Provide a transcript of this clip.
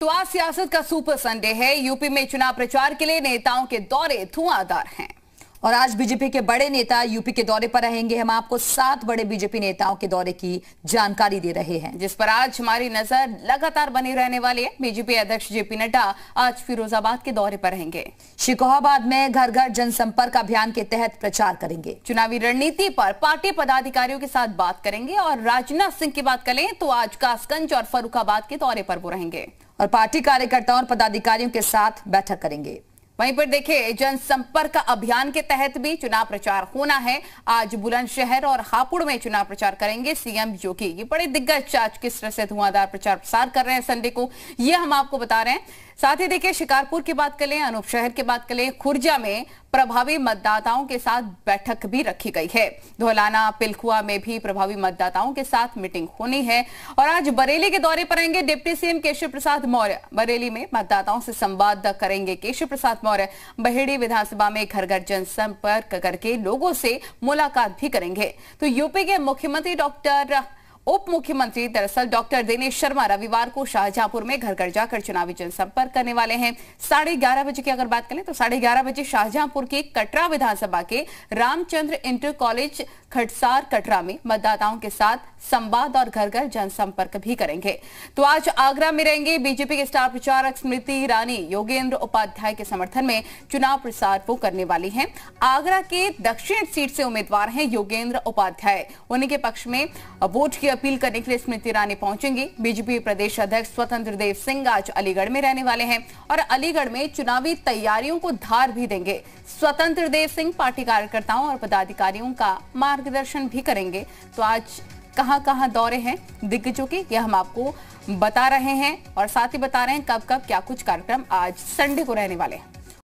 तो आज सियासत का सुपर संडे है यूपी में चुनाव प्रचार के लिए नेताओं के दौरे धुआंधार हैं और आज बीजेपी के बड़े नेता यूपी के दौरे पर रहेंगे हम आपको सात बड़े बीजेपी नेताओं के दौरे की जानकारी दे रहे हैं जिस पर आज हमारी नजर लगातार बनी रहने वाली है बीजेपी अध्यक्ष जेपी नड्डा आज फिरोजाबाद के दौरे पर रहेंगे शिकोहाबाद में घर घर जनसंपर्क अभियान के तहत प्रचार करेंगे चुनावी रणनीति पर पार्टी पदाधिकारियों के साथ बात करेंगे और राजनाथ सिंह की बात करें तो आज कासगंज और फरुखाबाद के दौरे पर वो रहेंगे और पार्टी कार्यकर्ताओं और पदाधिकारियों के साथ बैठक करेंगे वहीं पर देखिए जनसंपर्क अभियान के तहत भी चुनाव प्रचार होना है आज बुलंदशहर और हापुड़ में चुनाव प्रचार करेंगे सीएम योगी ये बड़े दिग्गज आज किस तरह से धुआंधार प्रचार प्रसार कर रहे हैं संडे को ये हम आपको बता रहे हैं साथ ही देखिए शिकारपुर की बात कर लें अनूप शहर की बात कर लें खुर्जा में प्रभावी मतदाताओं के साथ बैठक भी रखी गई है धोलाना पिलखुआ में भी प्रभावी मतदाताओं के साथ मीटिंग होनी है और आज बरेली के दौरे पर आएंगे डिप्टी सीएम केशव प्रसाद मौर्य बरेली में मतदाताओं से संवाद करेंगे केशव प्रसाद मौर्य बहेड़ी विधानसभा में घर घर जनसंपर्क करके लोगों से मुलाकात भी करेंगे तो यूपी के मुख्यमंत्री डॉक्टर उप मुख्यमंत्री दरअसल डॉक्टर दिनेश शर्मा रविवार को शाहजहांपुर में घर घर जाकर चुनावी जनसंपर्क करने वाले हैं साढ़े ग्यारह बजे की अगर बात करें तो साढ़े ग्यारह बजे शाहजहांपुर के कटरा विधानसभा के रामचंद्र इंटर कॉलेज खटसार कटरा में मतदाताओं के साथ संवाद और घर घर जनसंपर्क भी करेंगे तो आज आगरा में रहेंगे बीजेपी के स्टार प्रचारक स्मृति ईरानी योगेंद्र उपाध्याय के समर्थन में चुनाव प्रसार वो करने वाली है आगरा के दक्षिण सीट से उम्मीदवार है योगेंद्र उपाध्याय उन्हीं के पक्ष में वोट की अपील करने के लिए स्मृति ईरानी पहुंचेंगी बीजेपी प्रदेश अध्यक्ष स्वतंत्र देव सिंह आज अलीगढ़ में रहने वाले हैं और अलीगढ़ में चुनावी तैयारियों को धार भी देंगे स्वतंत्र देव सिंह पार्टी कार्यकर्ताओं और पदाधिकारियों का मान मार्गदर्शन भी करेंगे तो आज कहाँ कहाँ दौरे हैं दिग्गजों के ये हम आपको बता रहे हैं और साथ ही बता रहे हैं कब कब क्या कुछ कार्यक्रम आज संडे को रहने वाले हैं